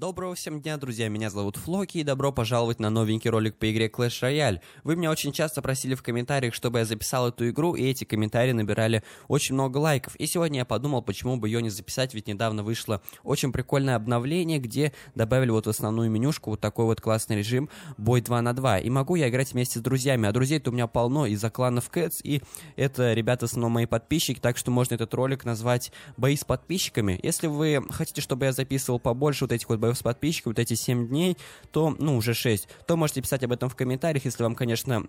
Доброго всем дня, друзья, меня зовут Флоки, и добро пожаловать на новенький ролик по игре Clash Royale. Вы меня очень часто просили в комментариях, чтобы я записал эту игру, и эти комментарии набирали очень много лайков. И сегодня я подумал, почему бы ее не записать, ведь недавно вышло очень прикольное обновление, где добавили вот в основную менюшку вот такой вот классный режим бой 2 на 2. И могу я играть вместе с друзьями, а друзей-то у меня полно из-за кланов Cats, и это, ребята, в основном мои подписчики, так что можно этот ролик назвать бои с подписчиками. Если вы хотите, чтобы я записывал побольше вот этих вот боев с подписчиком вот эти 7 дней, то, ну, уже 6, то можете писать об этом в комментариях, если вам, конечно,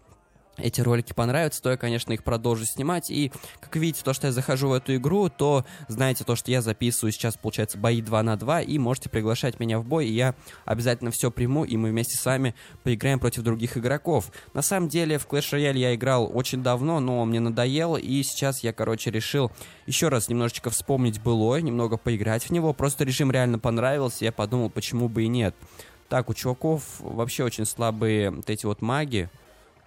эти ролики понравятся, то я, конечно, их продолжу снимать. И, как видите, то, что я захожу в эту игру, то знаете то, что я записываю сейчас, получается, бои 2 на 2, и можете приглашать меня в бой, и я обязательно все приму, и мы вместе с вами поиграем против других игроков. На самом деле, в Clash Royale я играл очень давно, но мне надоело, и сейчас я, короче, решил еще раз немножечко вспомнить былое, немного поиграть в него. Просто режим реально понравился, я подумал, почему бы и нет. Так, у чуваков вообще очень слабые вот эти вот маги,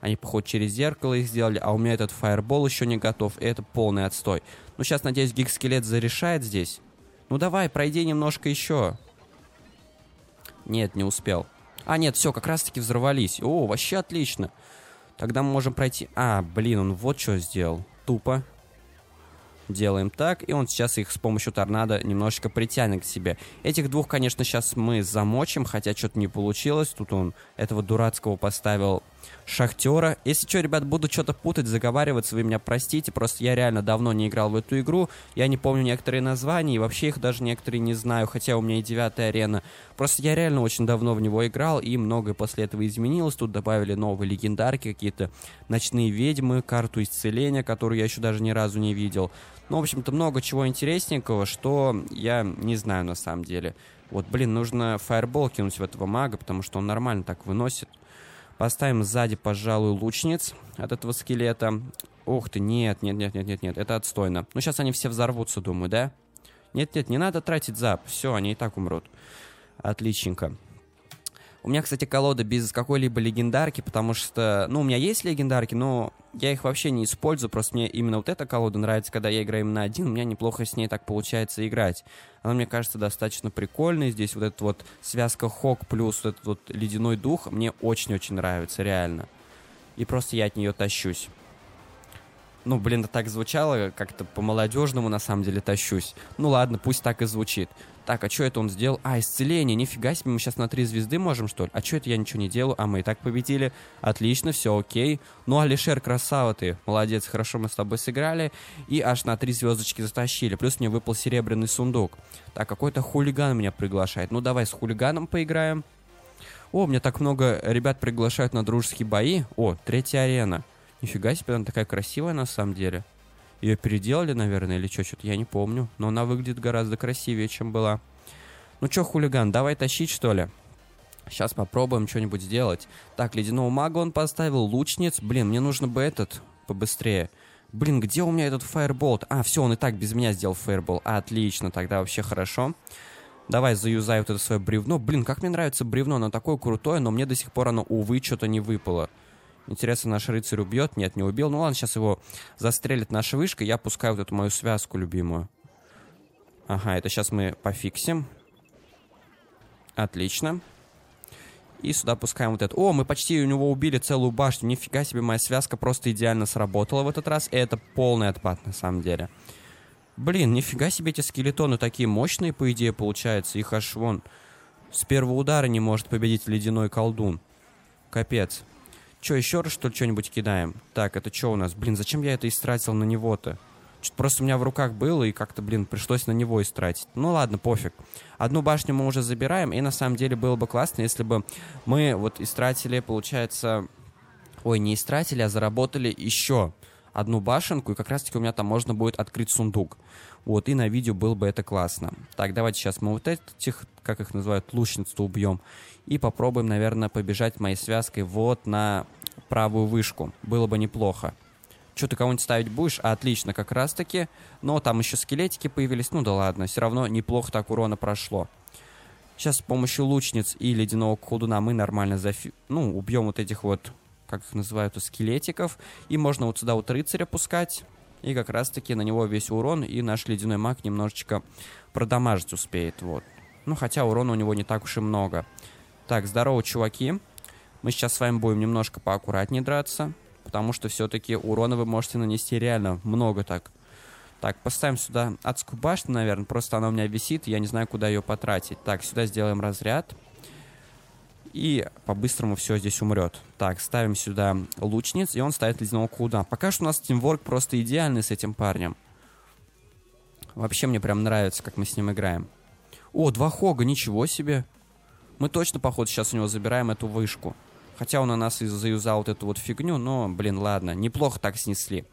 они, походу, через зеркало их сделали, а у меня этот фаербол еще не готов, и это полный отстой. Ну, сейчас, надеюсь, гиг-скелет зарешает здесь. Ну, давай, пройди немножко еще. Нет, не успел. А, нет, все, как раз-таки взорвались. О, вообще отлично. Тогда мы можем пройти... А, блин, он вот что сделал. Тупо. Делаем так, и он сейчас их с помощью торнадо немножечко притянет к себе. Этих двух, конечно, сейчас мы замочим, хотя что-то не получилось. Тут он этого дурацкого поставил Шахтера. Если что, ребят, буду что-то путать, заговариваться, вы меня простите, просто я реально давно не играл в эту игру, я не помню некоторые названия, и вообще их даже некоторые не знаю, хотя у меня и девятая арена. Просто я реально очень давно в него играл, и многое после этого изменилось, тут добавили новые легендарки, какие-то ночные ведьмы, карту исцеления, которую я еще даже ни разу не видел. Ну, в общем-то, много чего интересненького, что я не знаю на самом деле. Вот, блин, нужно фаербол кинуть в этого мага, потому что он нормально так выносит. Поставим сзади, пожалуй, лучниц от этого скелета. Ух ты, нет, нет, нет, нет, нет, нет, это отстойно. Ну, сейчас они все взорвутся, думаю, да? Нет, нет, не надо тратить зап. Все, они и так умрут. Отличненько. У меня, кстати, колода без какой-либо легендарки, потому что, ну, у меня есть легендарки, но я их вообще не использую, просто мне именно вот эта колода нравится, когда я играю именно один, у меня неплохо с ней так получается играть. Она, мне кажется, достаточно прикольная. здесь вот эта вот связка Хок плюс вот этот вот ледяной дух мне очень-очень нравится, реально. И просто я от нее тащусь ну, блин, это так звучало, как-то по-молодежному на самом деле тащусь. Ну ладно, пусть так и звучит. Так, а что это он сделал? А, исцеление, нифига себе, мы сейчас на три звезды можем, что ли? А что это я ничего не делаю? А мы и так победили. Отлично, все окей. Ну, Алишер, красава ты, молодец, хорошо мы с тобой сыграли. И аж на три звездочки затащили. Плюс мне выпал серебряный сундук. Так, какой-то хулиган меня приглашает. Ну, давай с хулиганом поиграем. О, мне так много ребят приглашают на дружеские бои. О, третья арена. Нифига себе, она такая красивая на самом деле. Ее переделали, наверное, или что, что-то я не помню. Но она выглядит гораздо красивее, чем была. Ну чё, хулиган, давай тащить, что ли? Сейчас попробуем что-нибудь сделать. Так, ледяного мага он поставил, лучниц. Блин, мне нужно бы этот побыстрее. Блин, где у меня этот фаерболт? А, все, он и так без меня сделал фаербол. А, отлично, тогда вообще хорошо. Давай заюзай вот это свое бревно. Блин, как мне нравится бревно, оно такое крутое, но мне до сих пор оно, увы, что-то не выпало. Интересно, наш рыцарь убьет? Нет, не убил. Ну ладно, сейчас его застрелит наша вышка. Я пускаю вот эту мою связку любимую. Ага, это сейчас мы пофиксим. Отлично. И сюда пускаем вот это. О, мы почти у него убили целую башню. Нифига себе, моя связка просто идеально сработала в этот раз. И это полный отпад, на самом деле. Блин, нифига себе эти скелетоны такие мощные, по идее, получается. Их аж вон с первого удара не может победить ледяной колдун. Капец. Че, еще раз, что ли, что-нибудь кидаем? Так, это что у нас? Блин, зачем я это истратил на него-то? Что-то просто у меня в руках было, и как-то, блин, пришлось на него истратить. Ну ладно, пофиг. Одну башню мы уже забираем, и на самом деле было бы классно, если бы мы вот истратили, получается... Ой, не истратили, а заработали еще одну башенку, и как раз-таки у меня там можно будет открыть сундук. Вот, и на видео было бы это классно. Так, давайте сейчас мы вот этих, как их называют, лучниц-то убьем. И попробуем, наверное, побежать моей связкой вот на правую вышку. Было бы неплохо. Что ты кого-нибудь ставить будешь? А, отлично, как раз-таки. Но там еще скелетики появились. Ну да ладно, все равно неплохо так урона прошло. Сейчас с помощью лучниц и ледяного колдуна мы нормально зафи... Ну, убьем вот этих вот, как их называют, скелетиков. И можно вот сюда вот рыцаря пускать. И как раз-таки на него весь урон, и наш ледяной маг немножечко продамажить успеет, вот. Ну, хотя урона у него не так уж и много. Так, здорово, чуваки. Мы сейчас с вами будем немножко поаккуратнее драться, потому что все-таки урона вы можете нанести реально много так. Так, поставим сюда адскую башню, наверное, просто она у меня висит, я не знаю, куда ее потратить. Так, сюда сделаем разряд. И по-быстрому все здесь умрет. Так, ставим сюда лучниц, и он ставит ледяного куда. Пока что у нас тимворк просто идеальный с этим парнем. Вообще мне прям нравится, как мы с ним играем. О, два хога, ничего себе. Мы точно, походу, сейчас у него забираем эту вышку. Хотя он у нас и заюзал вот эту вот фигню, но, блин, ладно, неплохо так снесли.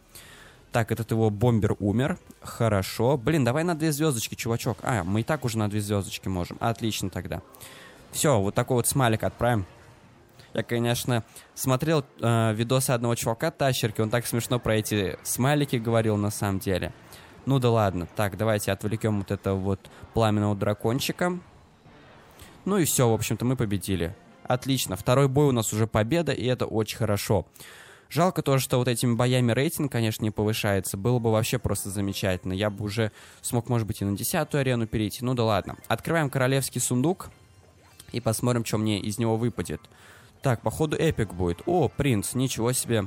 Так, этот его бомбер умер. Хорошо. Блин, давай на две звездочки, чувачок. А, мы и так уже на две звездочки можем. Отлично тогда. Все, вот такой вот смайлик отправим. Я, конечно, смотрел э, видосы одного чувака Тащерки, он так смешно про эти смайлики говорил на самом деле. Ну да ладно, так, давайте отвлекем вот этого вот пламенного дракончика. Ну и все, в общем-то, мы победили. Отлично, второй бой у нас уже победа, и это очень хорошо. Жалко тоже, что вот этими боями рейтинг, конечно, не повышается. Было бы вообще просто замечательно. Я бы уже смог, может быть, и на десятую арену перейти. Ну да ладно. Открываем королевский сундук и посмотрим, что мне из него выпадет. Так, походу эпик будет. О, принц, ничего себе.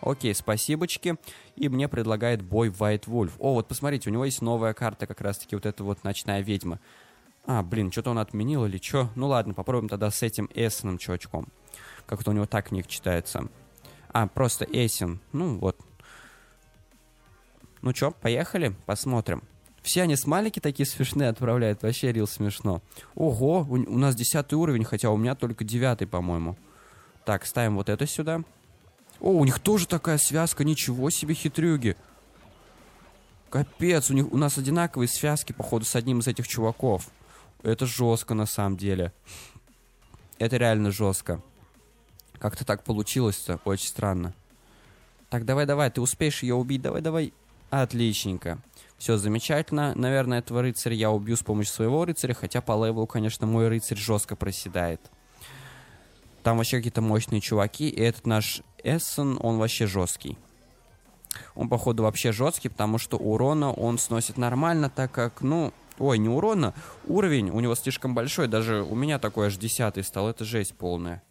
Окей, спасибочки. И мне предлагает бой White Wolf. О, вот посмотрите, у него есть новая карта, как раз-таки вот эта вот ночная ведьма а, блин, что-то он отменил или что? Ну ладно, попробуем тогда с этим Эссеном чувачком. Как-то у него так книг читается. А, просто Эссен. Ну вот. Ну чё, поехали, посмотрим. Все они смайлики такие смешные отправляют, вообще рил смешно. Ого, у, у нас десятый уровень, хотя у меня только девятый, по-моему. Так, ставим вот это сюда. О, у них тоже такая связка, ничего себе хитрюги. Капец, у, них, у нас одинаковые связки, походу, с одним из этих чуваков это жестко на самом деле. Это реально жестко. Как-то так получилось-то, очень странно. Так, давай-давай, ты успеешь ее убить, давай-давай. Отличненько. Все замечательно. Наверное, этого рыцаря я убью с помощью своего рыцаря, хотя по левелу, конечно, мой рыцарь жестко проседает. Там вообще какие-то мощные чуваки, и этот наш Эссен, он вообще жесткий. Он, походу, вообще жесткий, потому что урона он сносит нормально, так как, ну, Ой, не урона. Уровень у него слишком большой. Даже у меня такой аж десятый стал. Это жесть полная.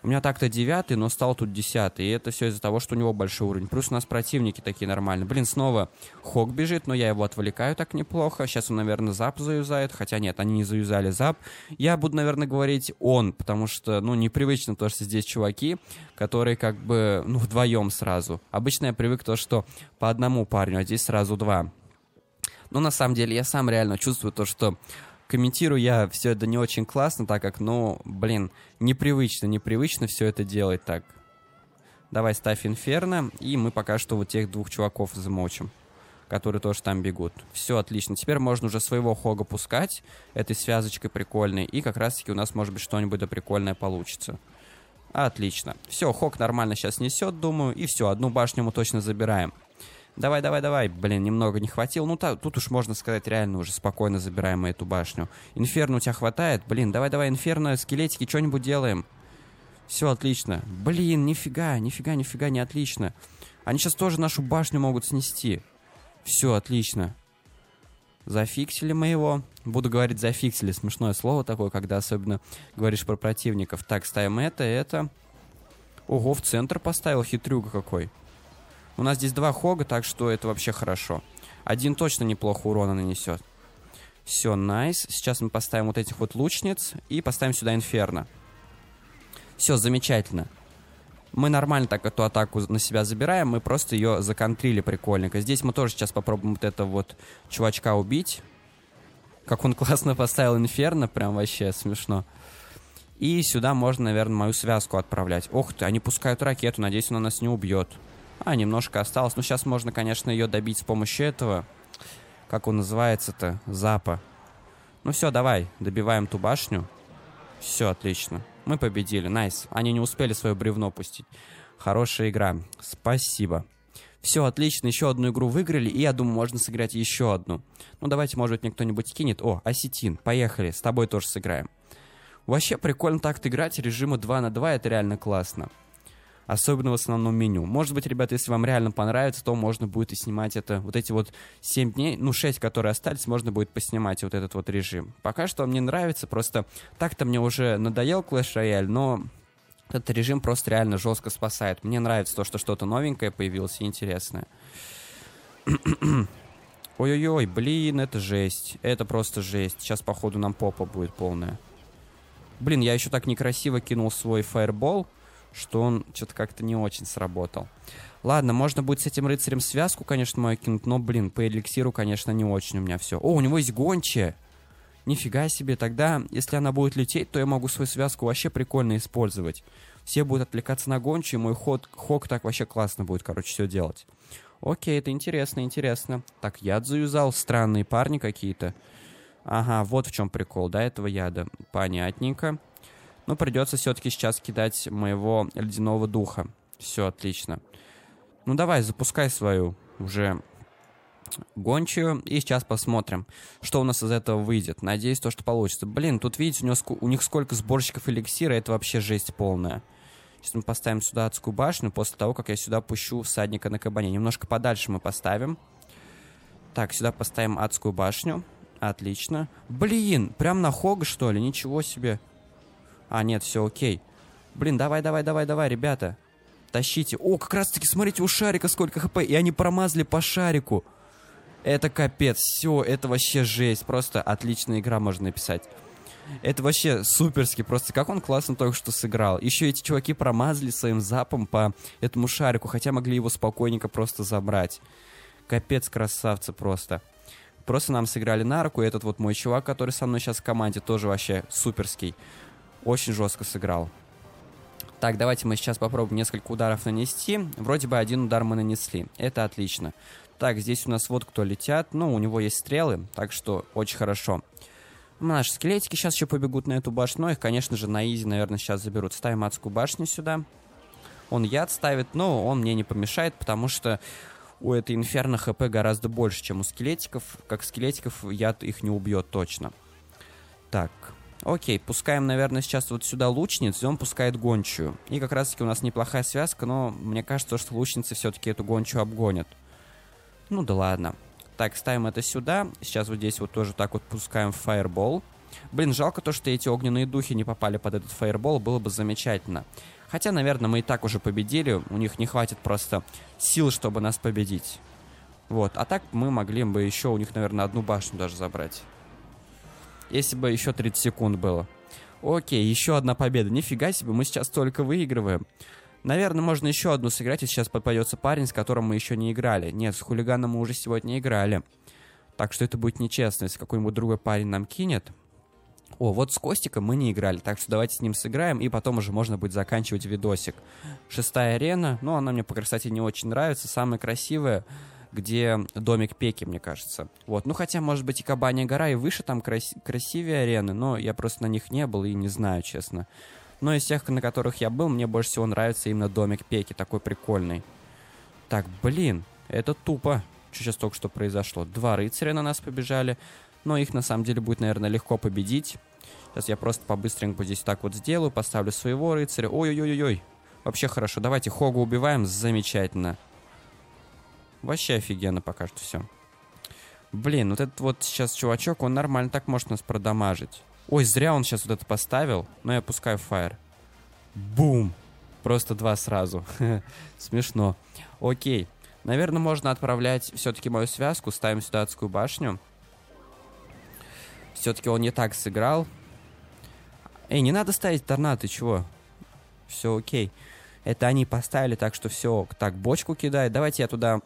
У меня так-то девятый, но стал тут десятый. И это все из-за того, что у него большой уровень. Плюс у нас противники такие нормальные. Блин, снова Хок бежит, но я его отвлекаю так неплохо. Сейчас он, наверное, зап заюзает. Хотя нет, они не заюзали зап. Я буду, наверное, говорить он, потому что, ну, непривычно то, что здесь чуваки, которые как бы, ну, вдвоем сразу. Обычно я привык то, что по одному парню, а здесь сразу два. Но на самом деле я сам реально чувствую то, что комментирую я все это не очень классно, так как, ну, блин, непривычно, непривычно все это делать так. Давай ставь Инферно, и мы пока что вот тех двух чуваков замочим которые тоже там бегут. Все отлично. Теперь можно уже своего хога пускать этой связочкой прикольной, и как раз-таки у нас, может быть, что-нибудь да прикольное получится. Отлично. Все, хог нормально сейчас несет, думаю, и все, одну башню мы точно забираем давай, давай, давай, блин, немного не хватило. Ну, та, тут уж можно сказать, реально уже спокойно забираем мы эту башню. Инферно у тебя хватает? Блин, давай, давай, инферно, скелетики, что-нибудь делаем. Все, отлично. Блин, нифига, нифига, нифига, не отлично. Они сейчас тоже нашу башню могут снести. Все, отлично. Зафиксили мы его. Буду говорить зафиксили. Смешное слово такое, когда особенно говоришь про противников. Так, ставим это, это. Ого, в центр поставил хитрюга какой. У нас здесь два хога, так что это вообще хорошо. Один точно неплохо урона нанесет. Все, найс. Сейчас мы поставим вот этих вот лучниц и поставим сюда инферно. Все, замечательно. Мы нормально так эту атаку на себя забираем, мы просто ее законтрили прикольненько. Здесь мы тоже сейчас попробуем вот этого вот чувачка убить. Как он классно поставил инферно, прям вообще смешно. И сюда можно, наверное, мою связку отправлять. Ох ты, они пускают ракету, надеюсь, она нас не убьет. А, немножко осталось. Ну, сейчас можно, конечно, ее добить с помощью этого. Как он называется-то? Запа. Ну все, давай, добиваем ту башню. Все, отлично. Мы победили, найс. Они не успели свое бревно пустить. Хорошая игра. Спасибо. Все, отлично, еще одну игру выиграли, и я думаю, можно сыграть еще одну. Ну, давайте, может быть, мне кто-нибудь кинет. О, осетин, поехали, с тобой тоже сыграем. Вообще прикольно так играть, режима 2 на 2, это реально классно особенно в основном меню. Может быть, ребята, если вам реально понравится, то можно будет и снимать это, вот эти вот 7 дней, ну, 6, которые остались, можно будет поснимать вот этот вот режим. Пока что мне нравится, просто так-то мне уже надоел Clash Royale, но этот режим просто реально жестко спасает. Мне нравится то, что что-то новенькое появилось и интересное. Ой-ой-ой, блин, это жесть. Это просто жесть. Сейчас, походу, нам попа будет полная. Блин, я еще так некрасиво кинул свой фаербол что он что-то как-то не очень сработал. Ладно, можно будет с этим рыцарем связку, конечно, мою кинуть, но, блин, по эликсиру, конечно, не очень у меня все. О, у него есть гончие. Нифига себе, тогда, если она будет лететь, то я могу свою связку вообще прикольно использовать. Все будут отвлекаться на гончую, мой ход, хок так вообще классно будет, короче, все делать. Окей, это интересно, интересно. Так, яд заюзал, странные парни какие-то. Ага, вот в чем прикол, да, этого яда. Понятненько. Ну, придется все-таки сейчас кидать моего ледяного духа. Все, отлично. Ну, давай, запускай свою уже гончую. И сейчас посмотрим, что у нас из этого выйдет. Надеюсь, то, что получится. Блин, тут, видите, у, него, у них сколько сборщиков эликсира. Это вообще жесть полная. Сейчас мы поставим сюда адскую башню после того, как я сюда пущу всадника на кабане. Немножко подальше мы поставим. Так, сюда поставим адскую башню. Отлично. Блин, прям на хога, что ли? Ничего себе. А, нет, все окей. Блин, давай, давай, давай, давай, ребята. Тащите. О, как раз таки, смотрите, у шарика сколько хп. И они промазали по шарику. Это капец. Все, это вообще жесть. Просто отличная игра, можно написать. Это вообще суперски, просто как он классно только что сыграл. Еще эти чуваки промазали своим запом по этому шарику, хотя могли его спокойненько просто забрать. Капец красавцы просто. Просто нам сыграли на руку, и этот вот мой чувак, который со мной сейчас в команде, тоже вообще суперский очень жестко сыграл. Так, давайте мы сейчас попробуем несколько ударов нанести. Вроде бы один удар мы нанесли. Это отлично. Так, здесь у нас вот кто летят. Ну, у него есть стрелы, так что очень хорошо. Наши скелетики сейчас еще побегут на эту башню. Но ну, их, конечно же, на изи, наверное, сейчас заберут. Ставим адскую башню сюда. Он яд ставит, но он мне не помешает, потому что у этой инферно хп гораздо больше, чем у скелетиков. Как скелетиков яд их не убьет точно. Так, Окей, пускаем, наверное, сейчас вот сюда лучниц, и он пускает гончую. И как раз-таки у нас неплохая связка, но мне кажется, что лучницы все-таки эту гончую обгонят. Ну да ладно. Так, ставим это сюда. Сейчас вот здесь вот тоже так вот пускаем фаербол. Блин, жалко то, что эти огненные духи не попали под этот фаербол, было бы замечательно. Хотя, наверное, мы и так уже победили, у них не хватит просто сил, чтобы нас победить. Вот, а так мы могли бы еще у них, наверное, одну башню даже забрать. Если бы еще 30 секунд было. Окей, еще одна победа. Нифига себе, мы сейчас только выигрываем. Наверное, можно еще одну сыграть, если сейчас попадется парень, с которым мы еще не играли. Нет, с хулиганом мы уже сегодня играли. Так что это будет нечестно, если какой-нибудь другой парень нам кинет. О, вот с Костиком мы не играли, так что давайте с ним сыграем, и потом уже можно будет заканчивать видосик. Шестая арена, ну, она мне по красоте не очень нравится, самая красивая где домик Пеки, мне кажется. Вот. Ну, хотя, может быть, и Кабаня гора и выше там крас- красивее арены, но я просто на них не был и не знаю, честно. Но из тех, на которых я был, мне больше всего нравится именно домик Пеки, такой прикольный. Так, блин, это тупо. Что сейчас только что произошло? Два рыцаря на нас побежали, но их на самом деле будет, наверное, легко победить. Сейчас я просто по-быстренько здесь так вот сделаю, поставлю своего рыцаря. Ой-ой-ой-ой. Вообще хорошо. Давайте Хога убиваем. Замечательно. Вообще офигенно покажет все. Блин, вот этот вот сейчас чувачок, он нормально так может нас продамажить. Ой, зря он сейчас вот это поставил, но я пускаю фаер. Бум! Просто два сразу. Смешно. Окей. Наверное, можно отправлять все-таки мою связку. Ставим сюда адскую башню. Все-таки он не так сыграл. Эй, не надо ставить торнадо ты чего? Все окей. Это они поставили, так что все. Так, бочку кидает, Давайте я туда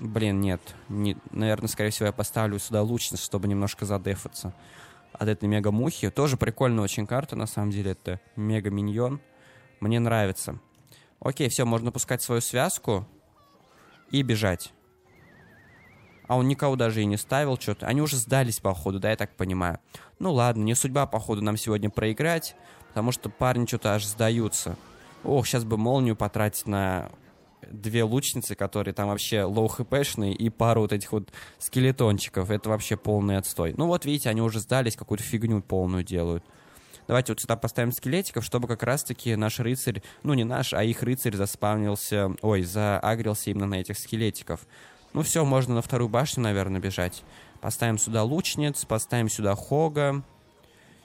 Блин, нет. Не, наверное, скорее всего, я поставлю сюда лучниц, чтобы немножко задефаться от этой мега-мухи. Тоже прикольная очень карта, на самом деле. Это мега-миньон. Мне нравится. Окей, все, можно пускать свою связку и бежать. А он никого даже и не ставил что-то. Они уже сдались, походу, да, я так понимаю. Ну ладно, не судьба, походу, нам сегодня проиграть, потому что парни что-то аж сдаются. Ох, сейчас бы молнию потратить на две лучницы, которые там вообще лоу хпшные, и пару вот этих вот скелетончиков. Это вообще полный отстой. Ну вот видите, они уже сдались, какую-то фигню полную делают. Давайте вот сюда поставим скелетиков, чтобы как раз-таки наш рыцарь, ну не наш, а их рыцарь заспавнился, ой, заагрился именно на этих скелетиков. Ну все, можно на вторую башню, наверное, бежать. Поставим сюда лучниц, поставим сюда хога.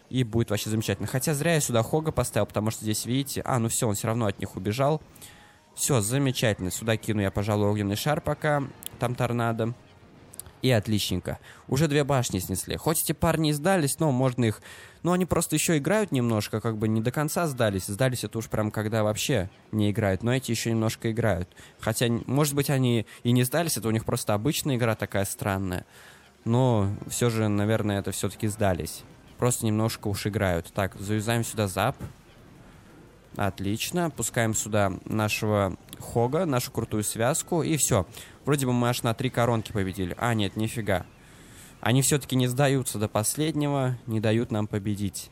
И будет вообще замечательно. Хотя зря я сюда хога поставил, потому что здесь, видите... А, ну все, он все равно от них убежал. Все, замечательно. Сюда кину я, пожалуй, огненный шар пока. Там торнадо. И отличненько. Уже две башни снесли. Хоть эти парни и сдались, но можно их... Но ну, они просто еще играют немножко, как бы не до конца сдались. Сдались это уж прям когда вообще не играют. Но эти еще немножко играют. Хотя, может быть, они и не сдались, это у них просто обычная игра такая странная. Но все же, наверное, это все-таки сдались. Просто немножко уж играют. Так, заюзаем сюда зап. Отлично. Пускаем сюда нашего Хога, нашу крутую связку, и все. Вроде бы мы аж на три коронки победили. А, нет, нифига. Они все-таки не сдаются до последнего, не дают нам победить.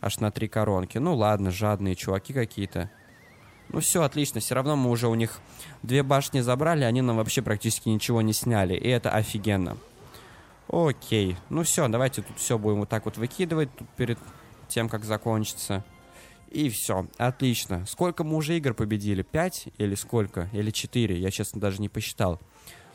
Аж на три коронки. Ну ладно, жадные чуваки какие-то. Ну все, отлично, все равно мы уже у них две башни забрали, они нам вообще практически ничего не сняли, и это офигенно. Окей, ну все, давайте тут все будем вот так вот выкидывать тут перед тем, как закончится. И все, отлично. Сколько мы уже игр победили? Пять или сколько? Или четыре? Я, честно, даже не посчитал.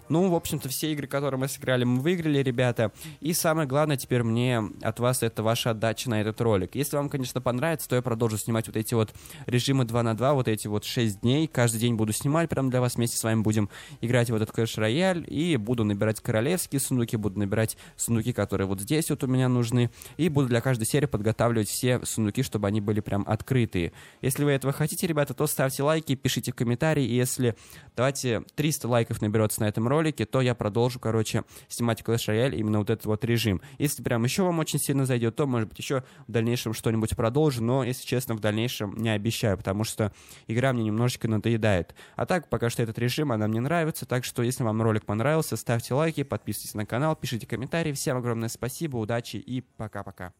Ну, в общем-то, все игры, которые мы сыграли, мы выиграли, ребята. И самое главное теперь мне от вас это ваша отдача на этот ролик. Если вам, конечно, понравится, то я продолжу снимать вот эти вот режимы 2 на 2, вот эти вот 6 дней. Каждый день буду снимать прям для вас. Вместе с вами будем играть в этот Clash Royale. И буду набирать королевские сундуки, буду набирать сундуки, которые вот здесь вот у меня нужны. И буду для каждой серии подготавливать все сундуки, чтобы они были прям открытые. Если вы этого хотите, ребята, то ставьте лайки, пишите комментарии. И если, давайте, 300 лайков наберется на этом ролике, ролике, то я продолжу, короче, снимать Clash Royale именно вот этот вот режим. Если прям еще вам очень сильно зайдет, то, может быть, еще в дальнейшем что-нибудь продолжу, но, если честно, в дальнейшем не обещаю, потому что игра мне немножечко надоедает. А так, пока что этот режим, она мне нравится, так что, если вам ролик понравился, ставьте лайки, подписывайтесь на канал, пишите комментарии. Всем огромное спасибо, удачи и пока-пока.